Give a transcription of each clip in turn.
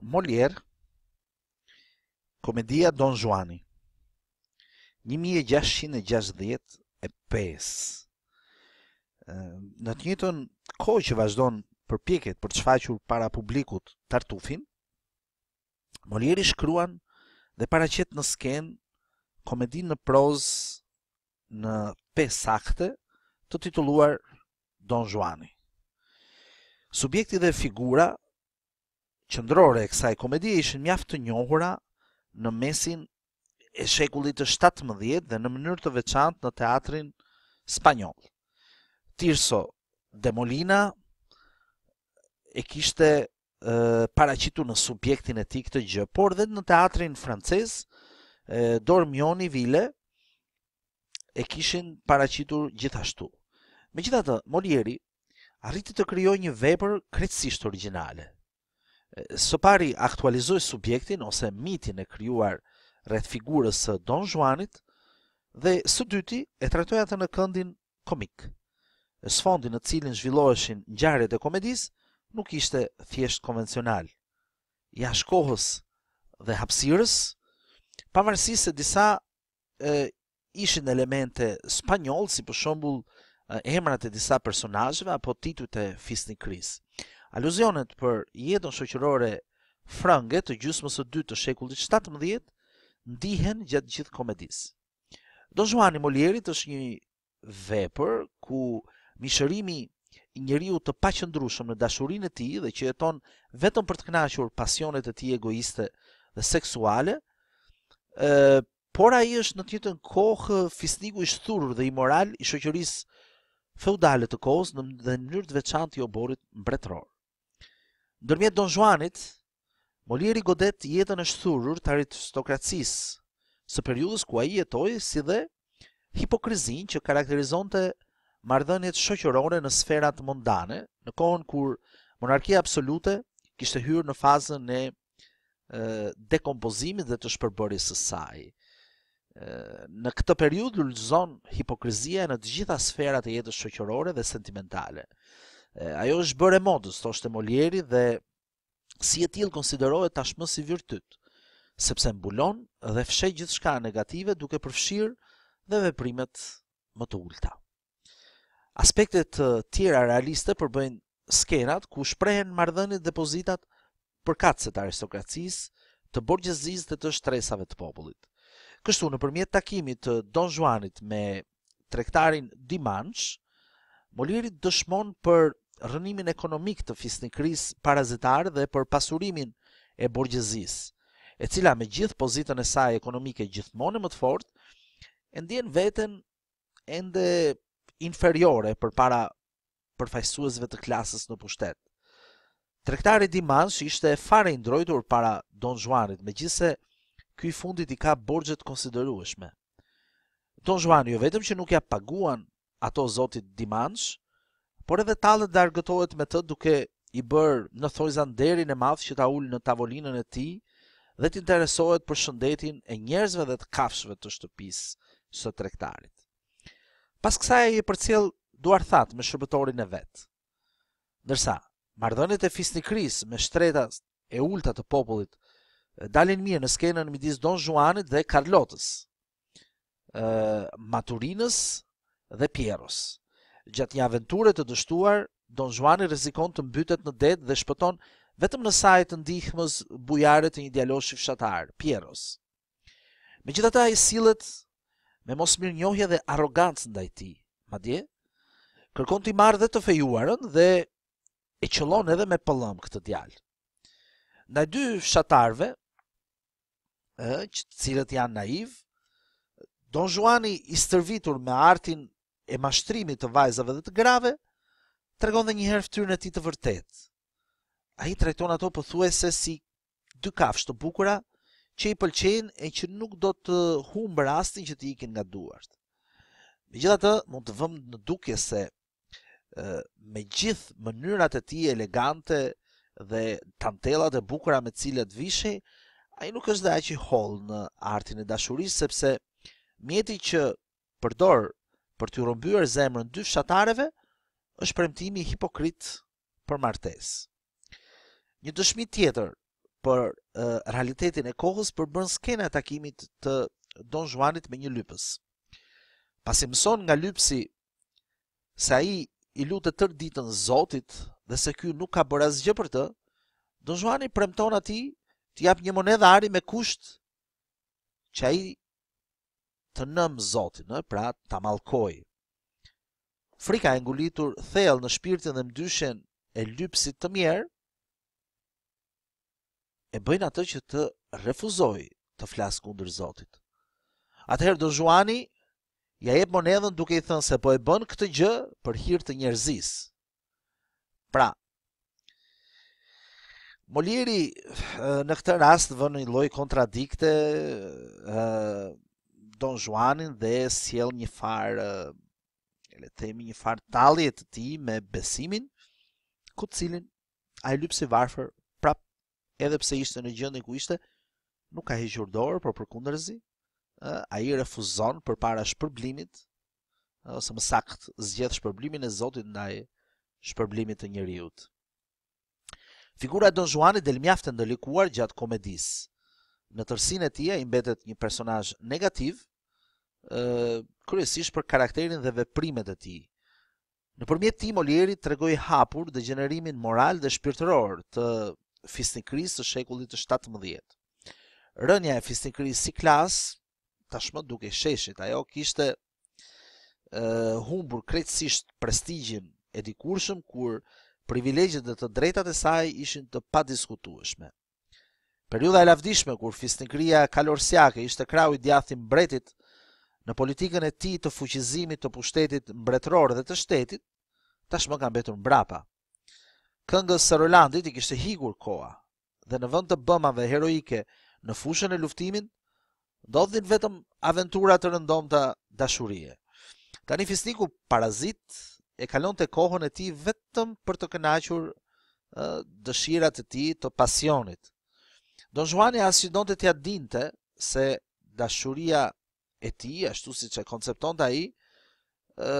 Molière, Komedia Don Juani, 1665. Në të njëtën kohë që vazhdon përpjeket për të shfaqur para publikut Tartufin, Molière i shkruan dhe paraqet në sken komedin në prozë në pesë akte të titulluar Don Juani. Subjekti dhe figura qëndrore e kësaj komedie ishin mjaft të njohura në mesin e shekullit të 17 dhe në mënyrë të veçantë në teatrin spanjoll. Tirso de Molina e kishte uh, paraqitur në subjektin e ti këtë gjë, por dhe në teatrin francez uh, Dormioni Ville e kishin paraqitur gjithashtu. Megjithatë, Molieri arriti të krijojë një vepër krejtësisht origjinale. Së pari aktualizoj subjektin ose mitin e kryuar rreth figurës së Don Juanit dhe së dyti e trajtoj atë në këndin komik. Së fondi në cilin zhvilloheshin ngjarjet e komedis nuk ishte thjesht konvencional. Jashtë kohës dhe hapësirës, pavarësisht se disa e, ishin elemente spanyol, si për shembull emrat e disa personazheve apo titujt e Fisni Kris aluzionet për jetën shoqërore frange të gjysmës së dytë të shekullit 17 ndihen gjatë gjithë komedisë. Don Juan i Molierit është një vepër ku mishërimi i njeriu të paqëndrueshëm në dashurinë e tij dhe që jeton vetëm për të kënaqur pasionet e tij egoiste dhe seksuale, ë por ai është në të njëjtën kohë fisniku i shturur dhe i moral i shoqërisë feudale të kohës në mënyrë të veçantë i oborit mbretëror. Ndërmjet Don Juanit, Moliri godet jetën e shturur të aristokracis, së periudës ku a i jetoj si dhe hipokrizin që karakterizon të mardhënjet shëqërore në sferat mundane, në kohën kur monarkia absolute kishtë hyrë në fazën e dekompozimit dhe të shpërbërisë së saj. Në këtë periudë lullëzon hipokrizia në gjitha sferat e jetës shëqërore dhe sentimentale ajo është bërë modës, thoshte e Molieri dhe si e tillë konsiderohet tashmë si virtyt, sepse mbulon dhe fsheh gjithçka negative duke përfshirë dhe veprimet më të ulta. Aspektet tjera realiste përbëjnë skenat ku shprehen marrëdhëniet dhe pozitat për katse të aristokracisë, të borgjezisë dhe të shtresave të popullit. Kështu në përmjet takimit të Don Juanit me trektarin Dimanch, Moliri dëshmon për rënimin ekonomik të fisnikris parazitar dhe për pasurimin e borgjëzis, e cila me gjithë pozitën e saj ekonomike gjithmonë më të fort, e ndjen veten ende inferiore për para përfajsuesve të klasës në pushtet. Trektari Dimans ishte fare indrojtur para Don Juanit, me gjithse këj fundit i ka borgjët konsiderueshme. Don Juan jo vetëm që nuk ja paguan ato zotit Dimansh, por edhe tallet dargëtohet me të duke i bërë në thojzan derin e madh që ta ul në tavolinën e tij dhe të interesohet për shëndetin e njerëzve dhe të kafshëve të shtëpisë së tregtarit. Pas kësaj ai e përcjell duarthat me shërbëtorin e vet. Ndërsa marrdhëniet e fisnikris me shtreta e ulta të popullit dalin mirë në skenën midis Don Juanit dhe Carlotës, ë Maturinës dhe Pierros, gjatë një aventure të dështuar, Don Juan i rrezikon të mbytet në det dhe shpëton vetëm në saj të ndihmës bujare të një djaloshi fshatar, Pierros. Megjithatë ai sillet me mosmirnjohje dhe arrogancë ndaj tij. Madje kërkon t'i marrë dhe të fejuarën dhe e qëllon edhe me pëllëm këtë djallë. Ndaj dy fshatarve, që të cilët janë naiv, Don Juani i stërvitur me artin e mashtrimit të vajzave dhe të grave, të regon dhe njëherë fëtyrën e ti të vërtet. A i të rejton ato përthu e se si dy kafsh të bukura, që i pëlqen e që nuk do të humbë rastin që ti ikin nga duart. Me gjitha të mund të vëmë në duke se me gjithë mënyrat e ti elegante dhe tantelat e bukura me cilët vishë, a i nuk është dhe a që i holë në artin e dashuris, sepse mjeti që përdor për të rëmbyer zemrën dy fshatareve është premtimi i hipokrit për martesë. Një dëshmi tjetër për e, realitetin e kohës përbën skena e takimit të Don Juanit me një lypës. Pasi mëson nga lypsi se ai i lutet tërë ditën Zotit dhe se ky nuk ka bërë asgjë për të, Don Juanit premton atij të jap një monedhë ari me kusht që ai të nëm Zotin, pra ta mallkoj. Frika e ngulitur thellë në shpirtin dhe mdyshen e lypsit të mirë e bëjnë atë që të refuzoj të flasë kundër Zotit. Atëherë do Zhuani ja jep monedhën duke i thënë se po e bën këtë gjë për hir të njerëzis. Pra, Molieri në këtë rast vënë një lloj kontradikte, ë Don Juanin dhe sjell një far le të themi një far dallje të tij me besimin ku të cilin ai lypsi varfër prap edhe pse ishte në gjendje ku ishte nuk ka hequr dorë por përkundërzi ë ai refuzon përpara shpërblimit ose më sakt zgjedh shpërblimin e Zotit ndaj shpërblimit të njerëzit Figura e Don Juanit del mjaft e ndërlikuar gjatë komedisë në tërsinë e tij i mbetet një personazh negativ, ë kryesisht për karakterin dhe veprimet e tij. Nëpërmjet tij Molieri tregoi hapur dhe gjenerimin moral dhe shpirtëror të fisnikërisë të shekullit të 17. Rënja e fisnikërisë si klas tashmë duke sheshit ajo kishte ë uh, humbur krejtësisht prestigjin e dikurshëm kur privilegjet dhe të drejtat e saj ishin të padiskutueshme. Periuda e lavdishme kur fisnikria kalorsiake ishte krau i djathtë i mbretit në politikën e tij të fuqizimit të pushtetit mbretëror dhe të shtetit, tashmë ka mbetur mbrapa. Këngës së Rolandit i kishte higur koha dhe në vend të bëmave heroike në fushën e luftimit ndodhin vetëm aventura të rëndomta dashurie. Tani fisniku parazit e kalon të kohën e ti vetëm për të kënachur dëshirat e ti të pasionit. Don Juani as si do të t'ia dinte se dashuria e tij, ashtu siç e konceptonte ai, ë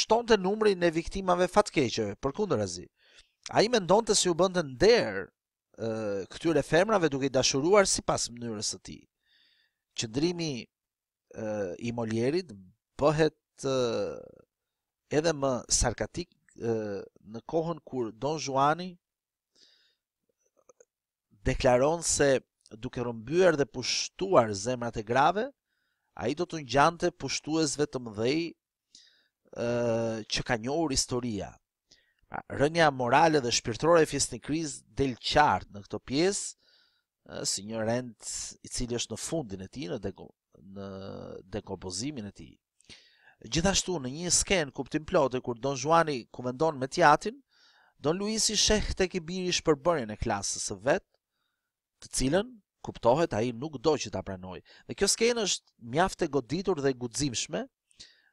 shtonte numrin e viktimave fatkeqeve, përkundërazi. Ai mendonte se si u bënte nder ë këtyre femrave duke i dashuruar sipas mënyrës së tij. Qëndrimi ë i Molierit bëhet edhe më sarkatik në kohën kur Don Juani deklaron se duke rëmbyer dhe pushtuar zemrat e grave, a i do të njante pushtuesve të mëdhej që ka njohur historia. Pra, rënja morale dhe shpirtrore e fjesë në kriz del qartë në këto pjesë, si një rend i cilë është në fundin e ti, në, deko, në dekopozimin e ti. Gjithashtu në një sken kuptim plote, kur Don Zhuani kuvendon me tjatin, Don Luisi shekht e kibirish për bërën e klasës e vetë, të cilën kuptohet ai nuk do që ta pranoj. Dhe kjo skenë është mjaft e goditur dhe e guximshme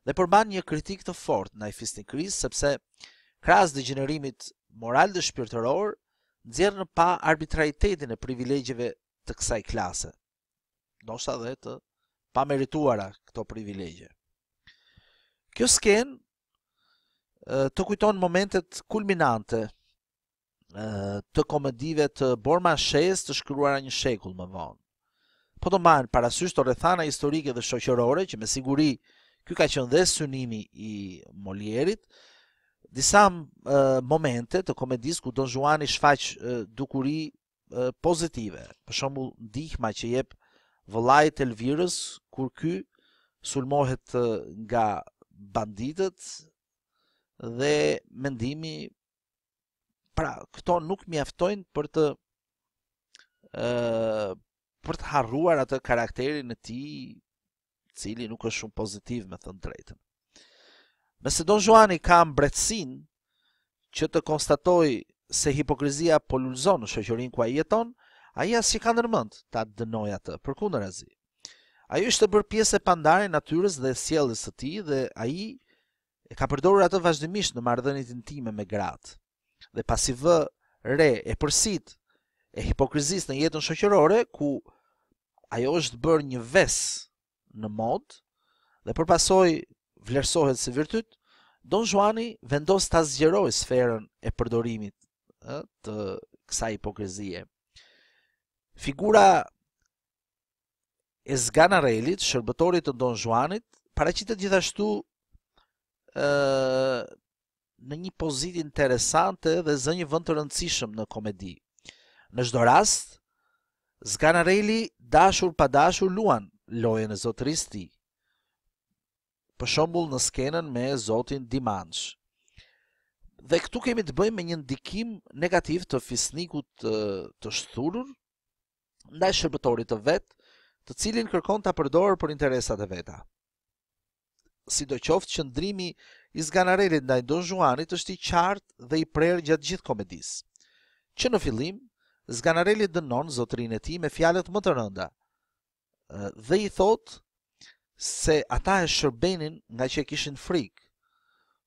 dhe përmban një kritik të fortë ndaj fisnikris sepse krahas dëgjërimit moral dhe shpirtëror nxjerr në pa arbitrajtetin e privilegjeve të kësaj klase. Ndoshta dhe të pa merituara këto privilegje. Kjo skenë të kujton momentet kulminante të komedive të Borma Shes të shkruara një shekull më vonë. Po të marrë parasysh të rrethana historike dhe shoqërore që me siguri ky ka qenë dhe synimi i Molierit, disa momente të komedis ku Don i shfaq dukuri pozitive, për shembull dihma që jep vëllait Elvirës kur ky sulmohet nga banditët dhe mendimi Pra, këto nuk mjaftojnë për të ë për të harruar atë karakterin e tij i cili nuk është shumë pozitiv me thënë drejtën. Nëse Don Juani ka mbretësinë që të konstatojë se hipokrizia po lulzon në shoqërinë ku ai jeton, ai as i ka ndërmend ta dënoj atë për kundërazi. Ai është të bërë pjesë e pandare natyrës dhe sjelljes së tij dhe ai e ka përdorur atë vazhdimisht në marrëdhënien intime me gratë dhe pasi vë re e përsit e hipokrizis në jetën shoqërore, ku ajo është bërë një ves në mod dhe përpasoj vlerësohet si virtyt, Don Juani vendos ta zgjerojë sferën e përdorimit ë të kësaj hipokrizie. Figura e relit, shërbëtorit të Don Juanit, paraqitet gjithashtu ë në një pozit interesante dhe zë një vënd të rëndësishëm në komedi. Në shdo rast, Zganarelli dashur pa dashur luan lojën e zotë risti, për shombul në skenën me zotin Dimansh. Dhe këtu kemi të bëjmë me një ndikim negativ të fisnikut të shthurur, ndaj shërbëtorit të vetë, të cilin kërkon të apërdorë për interesat e veta. Si do qoftë që ndrimi i zganarerit ndaj Don Juanit është i qartë dhe i prerë gjatë gjithë komedis. Që në fillim, zganarerit dënon zotrin e ti me fjalet më të rënda, dhe i thotë se ata e shërbenin nga që e kishin frikë,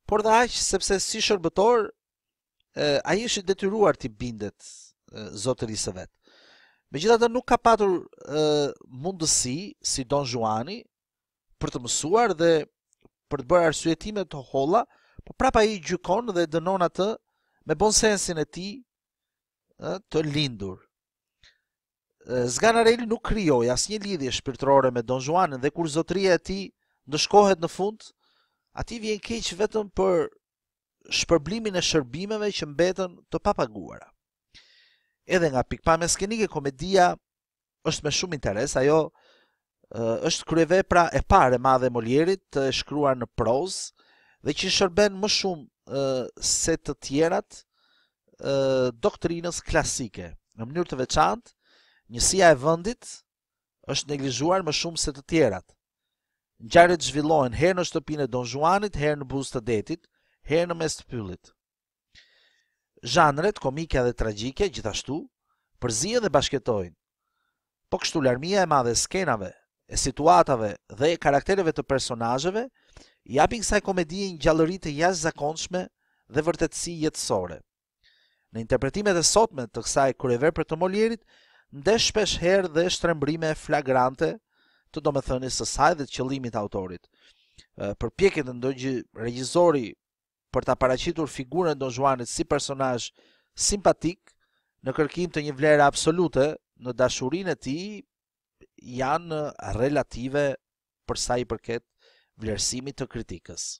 por dhe aqë sepse si shërbetor, a i është detyruar të bindet zotërisë vetë. Me gjitha të nuk ka patur mundësi si Don Juanit, për të mësuar dhe për të bërë arsyetimet të holla, po prapa i gjykon dhe dënon atë me bon sensin e tij të lindur. Zganarelli nuk krijoi asnjë lidhje shpirtërore me Don Juanin dhe kur zotëria e tij ndëshkohet në fund, ati vjen keq vetëm për shpërblimin e shërbimeve që mbetën të papaguara. Edhe nga pikpamja skenike komedia është me shumë interes, ajo është kryevepra e parë e madhe e Molierit të shkruar në prozë dhe që shërben më shumë se të tjerat doktrinës klasike. Në mënyrë të veçantë, njësia e vendit është neglizhuar më shumë se të tjerat. Ngjarjet zhvillohen herë në shtëpinë e Don Juanit, herë në buzë të detit, herë në mes të pyllit. Zhanret, komike dhe tragjike gjithashtu përzihen dhe bashkëtojnë. Po kështu larmia e madhe e skenave e situatave dhe e karaktereve të personazheve, japin kësaj komedie një gjallëri të jashtëzakonshme dhe vërtetësi jetësore. Në interpretimet e sotme të kësaj kryever për të Molierit, ndesh shpesh herë dhe shtrembrime flagrante të domethënies së saj dhe të qëllimit të autorit. Përpjekjet e ndonjë regjizori për ta paraqitur figurën e Don si personazh simpatik në kërkim të një vlere absolute në dashurinë e tij janë relative për sa i përket vlerësimit të kritikës.